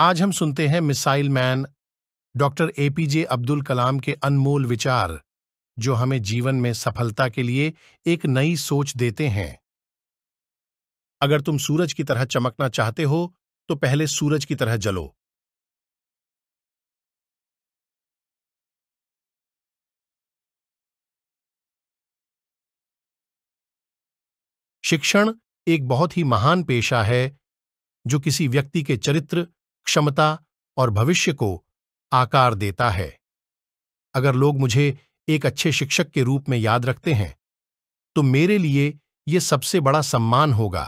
आज हम सुनते हैं missile man doctor APJ Abdul Kalam के अनमोल विचार जो हमें जीवन में सफलता के लिए एक नई सोच देते हैं अगर तुम सूरज की तरह चमकना चाहते हो तो पहले सूरज की तरह जलो शिक्षण एक बहुत ही महान पेशा है जो किसी व्यक्ति के चरित्र क्षमता और भविष्य को आकार देता है अगर लोग मुझे एक अच्छे शिक्षक के रूप में याद रखते हैं तो मेरे लिए यह सबसे बड़ा सम्मान होगा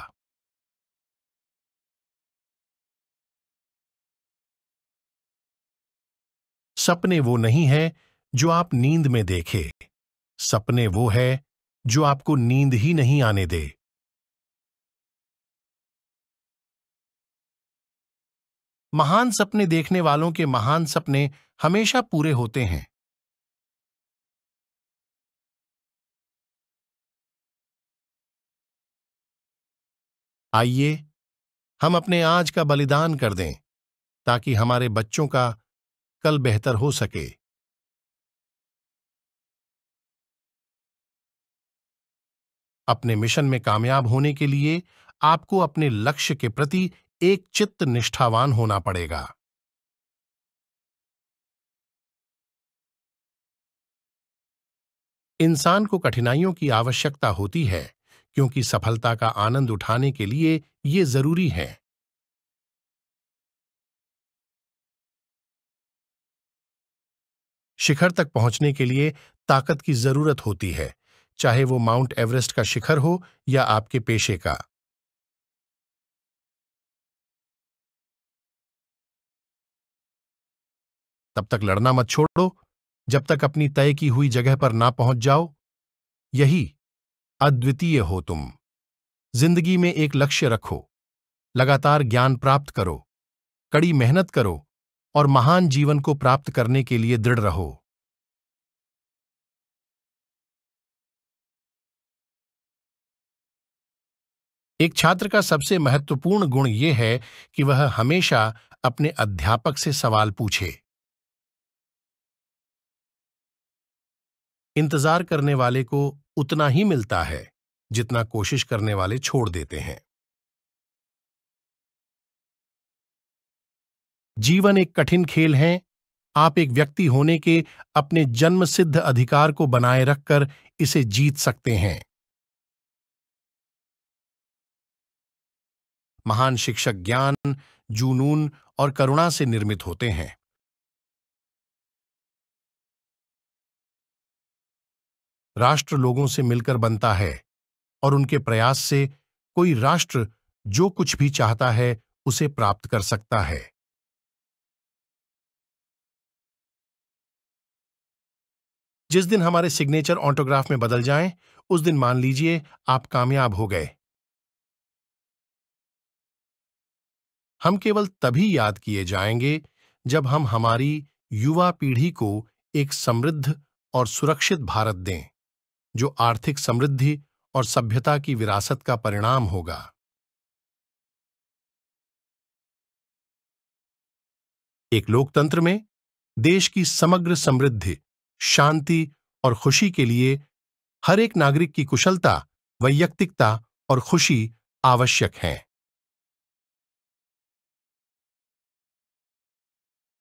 सपने वो नहीं है जो आप नींद में देखे सपने वो है जो आपको नींद ही नहीं आने दे महान सपने देखने वालों के महान सपने हमेशा पूरे होते हैं आइए हम अपने आज का बलिदान कर दें ताकि हमारे बच्चों का कल बेहतर हो सके अपने मिशन में कामयाब होने के लिए आपको अपने लक्ष्य के प्रति एक चित्त निष्ठावान होना पड़ेगा इंसान को कठिनाइयों की आवश्यकता होती है क्योंकि सफलता का आनंद उठाने के लिए ये जरूरी है शिखर तक पहुंचने के लिए ताकत की जरूरत होती है चाहे वो माउंट एवरेस्ट का शिखर हो या आपके पेशे का तब तक लड़ना मत छोड़ो जब तक अपनी तय की हुई जगह पर ना पहुंच जाओ यही अद्वितीय हो तुम जिंदगी में एक लक्ष्य रखो लगातार ज्ञान प्राप्त करो कड़ी मेहनत करो और महान जीवन को प्राप्त करने के लिए दृढ़ रहो एक छात्र का सबसे महत्वपूर्ण गुण यह है कि वह हमेशा अपने अध्यापक से सवाल पूछे इंतजार करने वाले को उतना ही मिलता है जितना कोशिश करने वाले छोड़ देते हैं जीवन एक कठिन खेल है आप एक व्यक्ति होने के अपने जन्म सिद्ध अधिकार को बनाए रखकर इसे जीत सकते हैं महान शिक्षक ज्ञान जुनून और करुणा से निर्मित होते हैं राष्ट्र लोगों से मिलकर बनता है और उनके प्रयास से कोई राष्ट्र जो कुछ भी चाहता है उसे प्राप्त कर सकता है जिस दिन हमारे सिग्नेचर ऑटोग्राफ में बदल जाएं, उस दिन मान लीजिए आप कामयाब हो गए हम केवल तभी याद किए जाएंगे जब हम हमारी युवा पीढ़ी को एक समृद्ध और सुरक्षित भारत दें जो आर्थिक समृद्धि और सभ्यता की विरासत का परिणाम होगा एक लोकतंत्र में देश की समग्र समृद्धि शांति और खुशी के लिए हर एक नागरिक की कुशलता वैयक्तिकता और खुशी आवश्यक हैं